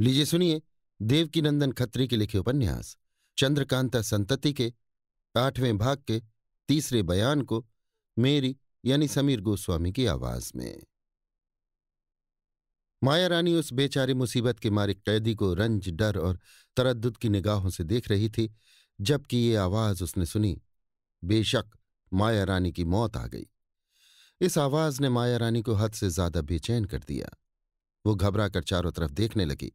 लीजिए सुनिए देवकीनंदन खत्री के लिखे उपन्यास चंद्रकांता संतति के आठवें भाग के तीसरे बयान को मेरी यानी समीर गोस्वामी की आवाज में माया रानी उस बेचारे मुसीबत के मारे कैदी को रंज डर और तरद्दुद की निगाहों से देख रही थी जबकि ये आवाज उसने सुनी बेशक माया रानी की मौत आ गई इस आवाज ने माया रानी को हद से ज्यादा बेचैन कर दिया वो घबरा कर चारों तरफ देखने लगी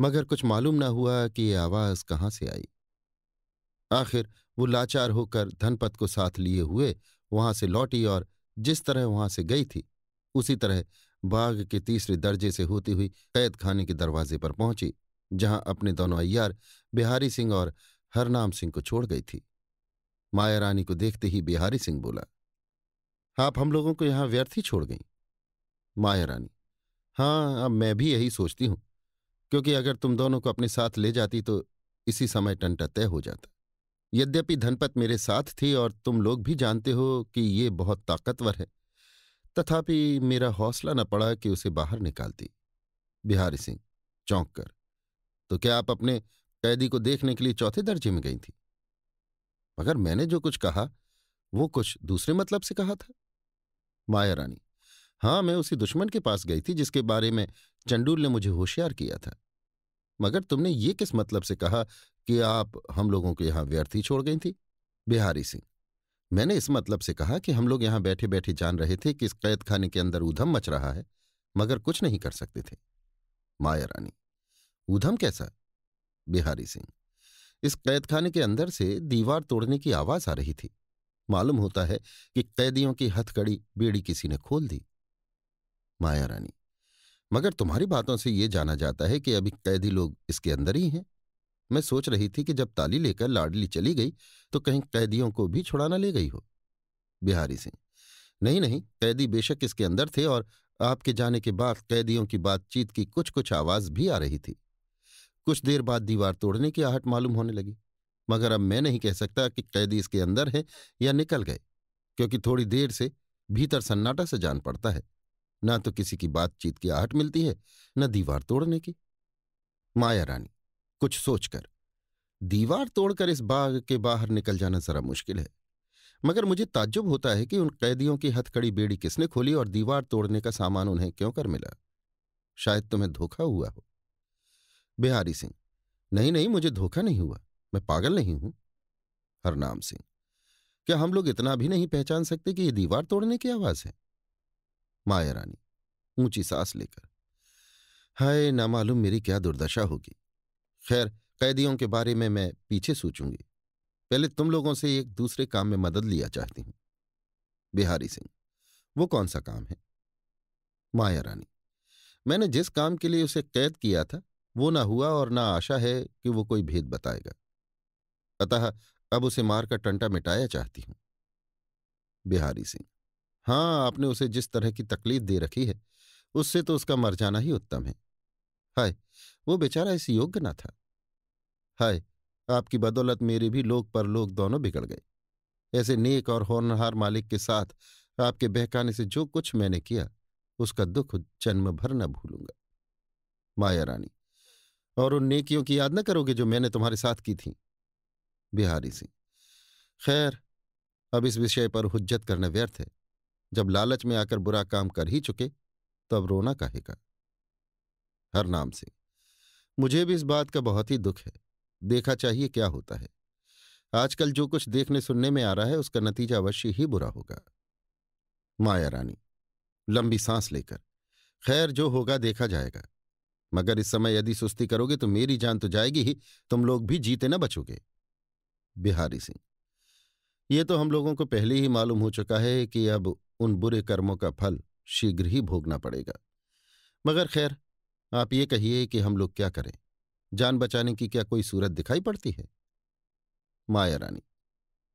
मगर कुछ मालूम न हुआ कि ये आवाज कहां से आई आखिर वो लाचार होकर धनपत को साथ लिए हुए वहां से लौटी और जिस तरह वहां से गई थी उसी तरह बाग के तीसरे दर्जे से होती हुई कैद खाने के दरवाजे पर पहुंची जहां अपने दोनों अय्यार बिहारी सिंह और हरनाम सिंह को छोड़ गई थी माया रानी को देखते ही बिहारी सिंह बोला आप हम लोगों को यहां व्यर्थ ही छोड़ गई माया रानी हाँ अब मैं भी यही सोचती हूं क्योंकि अगर तुम दोनों को अपने साथ ले जाती तो इसी समय टंटा तय हो जाता यद्यपि धनपत मेरे साथ थी और तुम लोग भी जानते हो कि ये बहुत ताकतवर है तथापि मेरा हौसला न पड़ा कि उसे बाहर निकालती बिहारी सिंह चौंक कर तो क्या आप अपने कैदी को देखने के लिए चौथे दर्जे में गई थी मगर मैंने जो कुछ कहा वो कुछ दूसरे मतलब से कहा था माया रानी हाँ मैं उसी दुश्मन के पास गई थी जिसके बारे में चंडूल ने मुझे होशियार किया था मगर तुमने ये किस मतलब से कहा कि आप हम लोगों को यहाँ व्यर्थी छोड़ गई थी बिहारी सिंह मैंने इस मतलब से कहा कि हम लोग यहाँ बैठे बैठे जान रहे थे कि इस कैद खाने के अंदर ऊधम मच रहा है मगर कुछ नहीं कर सकते थे माया रानी ऊधम कैसा बिहारी सिंह इस कैद खाने के अंदर से दीवार तोड़ने की आवाज आ रही थी मालूम होता है कि कैदियों की हथकड़ी बेड़ी किसी ने खोल दी माया रानी मगर तुम्हारी बातों से ये जाना जाता है कि अभी कैदी लोग इसके अंदर ही हैं मैं सोच रही थी कि जब ताली लेकर लाडली चली गई तो कहीं कैदियों को भी छुड़ाना ले गई हो बिहारी सिंह नहीं नहीं कैदी बेशक इसके अंदर थे और आपके जाने के बाद कैदियों की बातचीत की कुछ कुछ आवाज भी आ रही थी कुछ देर बाद दीवार तोड़ने की आहट मालूम होने लगी मगर अब मैं नहीं कह सकता कि कैदी इसके अंदर है या निकल गए क्योंकि थोड़ी देर से भीतर सन्नाटा से जान पड़ता है ना तो किसी की बातचीत की आहट मिलती है न दीवार तोड़ने की माया रानी कुछ सोचकर दीवार तोड़कर इस बाग के बाहर निकल जाना जरा मुश्किल है मगर मुझे ताज्जुब होता है कि उन कैदियों की हथकड़ी बेड़ी किसने खोली और दीवार तोड़ने का सामान उन्हें क्यों कर मिला शायद तुम्हें धोखा हुआ हो बिहारी सिंह नहीं नहीं मुझे धोखा नहीं हुआ मैं पागल नहीं हूं हरनाम सिंह क्या हम लोग इतना भी नहीं पहचान सकते कि ये दीवार तोड़ने की आवाज है माया रानी ऊंची सांस लेकर हाय ना मालूम मेरी क्या दुर्दशा होगी खैर कैदियों के बारे में मैं पीछे सोचूंगी पहले तुम लोगों से एक दूसरे काम में मदद लिया चाहती हूं बिहारी सिंह वो कौन सा काम है माया रानी मैंने जिस काम के लिए उसे कैद किया था वो ना हुआ और ना आशा है कि वो कोई भेद बताएगा अतः अब उसे मारकर टंटा मिटाया चाहती हूं बिहारी सिंह हाँ आपने उसे जिस तरह की तकलीफ दे रखी है उससे तो उसका मर जाना ही उत्तम है हाय वो बेचारा इस योग्य ना था हाय आपकी बदौलत मेरे भी लोक पर लोग दोनों बिगड़ गए ऐसे नेक और होनहार मालिक के साथ आपके बहकाने से जो कुछ मैंने किया उसका दुख जन्म भर न भूलूंगा माया रानी और उन नेकियों की याद न करोगे जो मैंने तुम्हारे साथ की थी बिहारी सिंह खैर अब इस विषय पर हुज्जत करना व्यर्थ है जब लालच में आकर बुरा काम कर ही चुके तब रोना कहेगा हरनाम सिंह मुझे भी इस बात का बहुत ही दुख है देखा चाहिए क्या होता है आजकल जो कुछ देखने सुनने में आ रहा है उसका नतीजा अवश्य ही बुरा होगा माया रानी लंबी सांस लेकर खैर जो होगा देखा जाएगा मगर इस समय यदि सुस्ती करोगे तो मेरी जान तो जाएगी ही तुम लोग भी जीते ना बचोगे बिहारी सिंह ये तो हम लोगों को पहले ही मालूम हो चुका है कि अब उन बुरे कर्मों का फल शीघ्र ही भोगना पड़ेगा मगर खैर आप ये कहिए कि हम लोग क्या करें जान बचाने की क्या कोई सूरत दिखाई पड़ती है माया रानी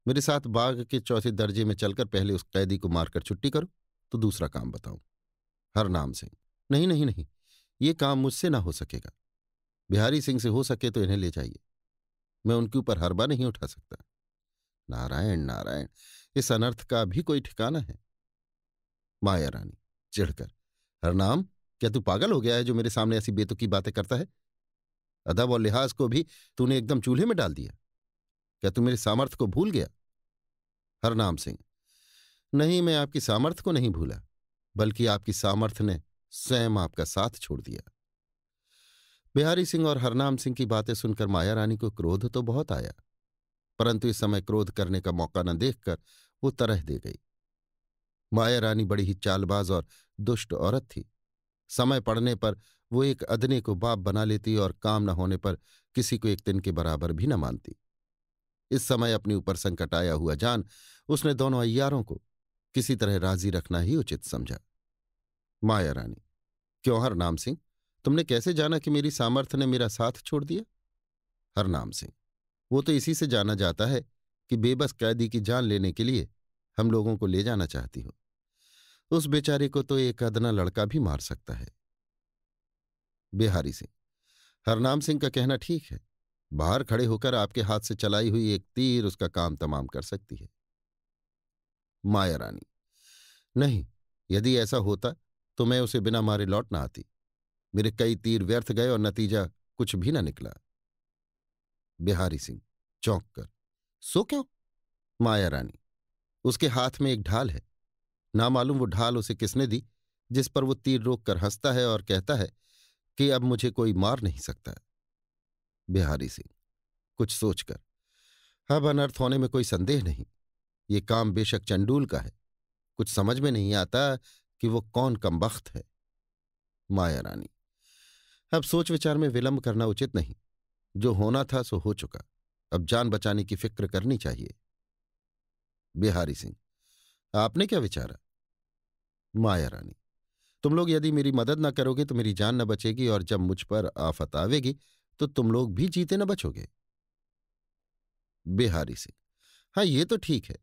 मेरे साथ बाघ के चौथे दर्जे में चलकर पहले उस कैदी को मारकर छुट्टी करो तो दूसरा काम बताऊं नाम सिंह नहीं नहीं नहीं ये काम मुझसे ना हो सकेगा बिहारी सिंह से हो सके तो इन्हें ले जाइए मैं उनके ऊपर हरबा नहीं उठा सकता नारायण नारायण इस अनर्थ का भी कोई ठिकाना है माया रानी चिढ़कर हरनाम क्या तू पागल हो गया है जो मेरे सामने ऐसी बेतुकी बातें करता है अदब और लिहाज को भी तूने एकदम चूल्हे में डाल दिया क्या तू मेरे सामर्थ्य को भूल गया हरनाम सिंह नहीं मैं आपकी सामर्थ्य को नहीं भूला बल्कि आपकी सामर्थ्य ने स्वयं आपका साथ छोड़ दिया बिहारी सिंह और हरनाम सिंह की बातें सुनकर माया रानी को क्रोध तो बहुत आया परंतु इस समय क्रोध करने का मौका न देखकर वो तरह दे गई माया रानी बड़ी ही चालबाज और दुष्ट औरत थी समय पड़ने पर वो एक अदने को बाप बना लेती और काम न होने पर किसी को एक दिन के बराबर भी न मानती इस समय अपने ऊपर संकट आया हुआ जान उसने दोनों अयारों को किसी तरह राजी रखना ही उचित समझा माया रानी क्यों हरनाम सिंह तुमने कैसे जाना कि मेरी सामर्थ्य ने मेरा साथ छोड़ दिया हरनाम सिंह वो तो इसी से जाना जाता है कि बेबस कैदी की जान लेने के लिए हम लोगों को ले जाना चाहती हूं उस बेचारे को तो एक अदना लड़का भी मार सकता है बिहारी सिंह हरनाम सिंह का कहना ठीक है बाहर खड़े होकर आपके हाथ से चलाई हुई एक तीर उसका काम तमाम कर सकती है माया रानी नहीं यदि ऐसा होता तो मैं उसे बिना मारे लौट ना आती मेरे कई तीर व्यर्थ गए और नतीजा कुछ भी ना निकला बिहारी सिंह चौंक कर सो क्यों माया रानी उसके हाथ में एक ढाल है ना मालूम वो ढाल उसे किसने दी जिस पर वो तीर रोक कर हंसता है और कहता है कि अब मुझे कोई मार नहीं सकता बिहारी सिंह कुछ सोचकर अब अनर्थ होने में कोई संदेह नहीं ये काम बेशक चंडूल का है कुछ समझ में नहीं आता कि वो कौन कमबख्त है माया रानी अब सोच विचार में विलंब करना उचित नहीं जो होना था सो हो चुका अब जान बचाने की फिक्र करनी चाहिए बिहारी सिंह आपने क्या विचारा माया रानी तुम लोग यदि मेरी मदद ना करोगे तो मेरी जान न बचेगी और जब मुझ पर आफत आवेगी तो तुम लोग भी जीते न बचोगे बिहारी से हाँ ये तो ठीक है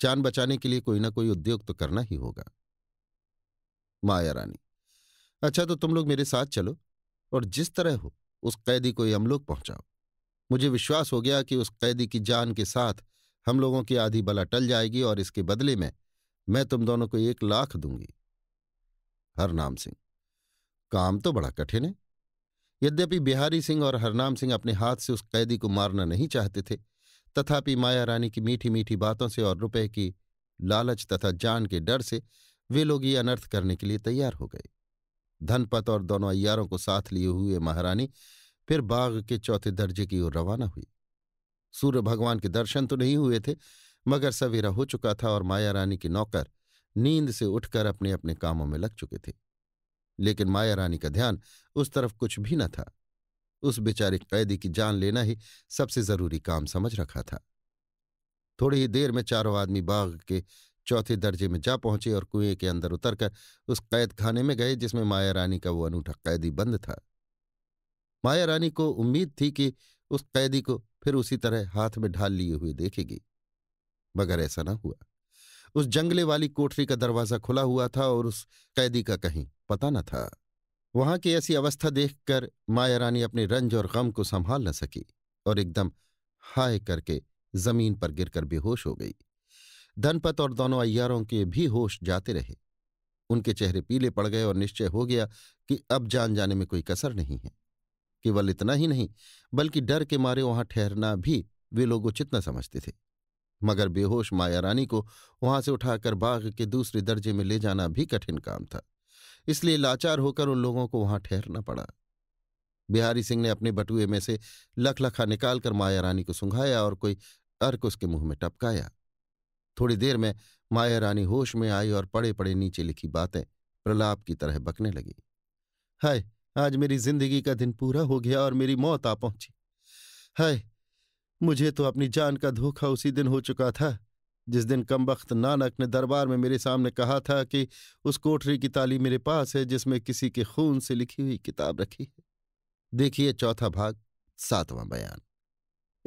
जान बचाने के लिए कोई ना कोई उद्योग तो करना ही होगा माया रानी अच्छा तो तुम लोग मेरे साथ चलो और जिस तरह हो उस कैदी को हम लोग पहुंचाओ मुझे विश्वास हो गया कि उस कैदी की जान के साथ हम लोगों की आधी बला टल जाएगी और इसके बदले में मैं तुम दोनों को एक लाख दूंगी हरनाम सिंह काम तो बड़ा कठिन है यद्यपि बिहारी सिंह और हरनाम सिंह अपने हाथ से उस कैदी को मारना नहीं चाहते थे तथापि माया रानी की मीठी मीठी बातों से और रुपए की लालच तथा जान के डर से वे लोग ये अनर्थ करने के लिए तैयार हो गए धनपत और दोनों अयारों को साथ लिए हुए महारानी फिर बाग के चौथे दर्जे की ओर रवाना हुई सूर्य भगवान के दर्शन तो नहीं हुए थे मगर सवेरा हो चुका था और माया रानी के नौकर नींद से उठकर अपने अपने कामों में लग चुके थे लेकिन माया रानी का ध्यान उस तरफ कुछ भी न था उस बेचारे कैदी की जान लेना ही सबसे जरूरी काम समझ रखा था थोड़ी ही देर में चारों आदमी बाग के चौथे दर्जे में जा पहुंचे और कुएं के अंदर उतरकर उस कैद खाने में गए जिसमें माया रानी का वो अनूठा कैदी बंद था माया रानी को उम्मीद थी कि उस कैदी को फिर उसी तरह हाथ में ढाल लिए हुए देखेगी मगर ऐसा ना हुआ उस जंगले वाली कोठरी का दरवाजा खुला हुआ था और उस कैदी का कहीं पता न था वहां की ऐसी अवस्था देखकर माया रानी अपने रंज और गम को संभाल न सकी और एकदम हाय करके जमीन पर गिरकर बेहोश हो गई धनपत और दोनों अय्यारों के भी होश जाते रहे उनके चेहरे पीले पड़ गए और निश्चय हो गया कि अब जान जाने में कोई कसर नहीं है केवल इतना ही नहीं बल्कि डर के मारे वहां ठहरना भी वे लोग उचित न समझते थे मगर बेहोश माया रानी को वहां से उठाकर बाघ के दूसरे दर्जे में ले जाना भी कठिन काम था इसलिए लाचार होकर उन लोगों को वहां ठहरना पड़ा बिहारी सिंह ने अपने बटुए में से लख लखा निकालकर माया रानी को सुंघाया और कोई अर्क उसके मुंह में टपकाया थोड़ी देर में माया रानी होश में आई और पड़े पड़े नीचे लिखी बातें प्रलाप की तरह बकने लगी हाय आज मेरी जिंदगी का दिन पूरा हो गया और मेरी मौत आ पहुंची हाय मुझे तो अपनी जान का धोखा उसी दिन हो चुका था जिस दिन कमबख्त नानक ने दरबार में मेरे सामने कहा था कि उस कोठरी की ताली मेरे पास है जिसमें किसी के खून से लिखी हुई किताब रखी है देखिए चौथा भाग सातवां बयान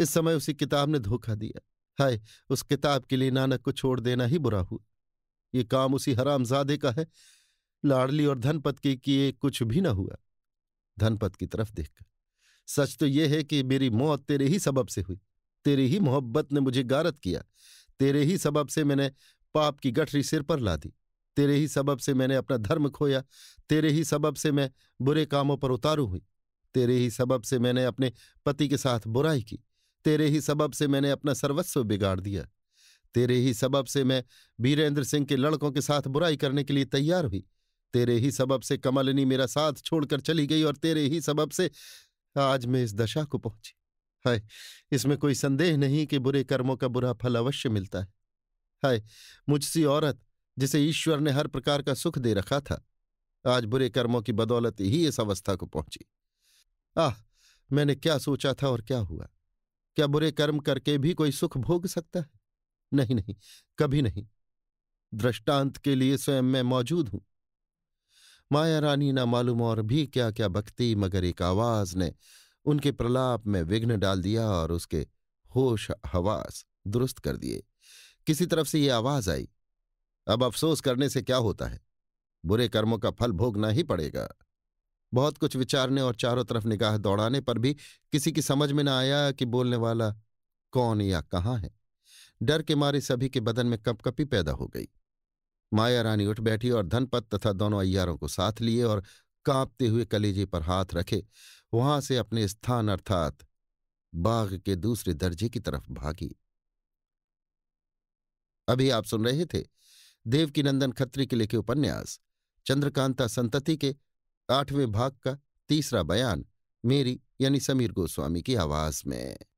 इस समय उसी किताब ने धोखा दिया हाय उस किताब के लिए नानक को छोड़ देना ही बुरा हुआ ये काम उसी हरामजादे का है लाडली और धनपत के किए कुछ भी न हुआ धनपत की तरफ देखकर सच तो यह है कि मेरी मौत तेरे ही सबब से हुई तेरी ही मोहब्बत ने मुझे गारत किया तेरे ही सबब से मैंने पाप की गठरी सिर पर ला दी तेरे ही सबब से मैंने अपना धर्म खोया तेरे ही सबब से मैं बुरे कामों पर उतारू हुई तेरे ही सबब से मैंने अपने पति के साथ बुराई की तेरे ही सबब से मैंने अपना सर्वस्व बिगाड़ दिया तेरे ही सबब से मैं बीरेंद्र सिंह के लड़कों के साथ बुराई करने के लिए तैयार हुई तेरे ही सबब से कमलिनी मेरा साथ छोड़कर चली गई और तेरे ही सबब से आज मैं इस दशा को पहुंची हाय इसमें कोई संदेह नहीं कि बुरे कर्मों का बुरा फल अवश्य मिलता है हाय मुझसी औरत जिसे ईश्वर ने हर प्रकार का सुख दे रखा था आज बुरे कर्मों की बदौलत ही इस अवस्था को पहुंची आह मैंने क्या सोचा था और क्या हुआ क्या बुरे कर्म करके भी कोई सुख भोग सकता है नहीं नहीं कभी नहीं दृष्टांत के लिए स्वयं मैं मौजूद हूं माया रानी ना मालूम और भी क्या क्या बकती मगर एक आवाज ने उनके प्रलाप में विघ्न डाल दिया और उसके होश हवास दुरुस्त कर दिए किसी तरफ से ये आवाज आई अब अफसोस करने से क्या होता है बुरे कर्मों का फल भोगना ही पड़ेगा बहुत कुछ विचारने और चारों तरफ निगाह दौड़ाने पर भी किसी की समझ में न आया कि बोलने वाला कौन या कहाँ है डर के मारे सभी के बदन में कपकपी पैदा हो गई माया रानी उठ बैठी और धनपत तथा दोनों अय्यारों को साथ लिए और कांपते हुए कलेजे पर हाथ रखे वहां से अपने स्थान अर्थात बाघ के दूसरे दर्जे की तरफ भागी अभी आप सुन रहे थे देवकी नंदन खत्री के लिखे उपन्यास चंद्रकांता संतति के आठवें भाग का तीसरा बयान मेरी यानी समीर गोस्वामी की आवाज में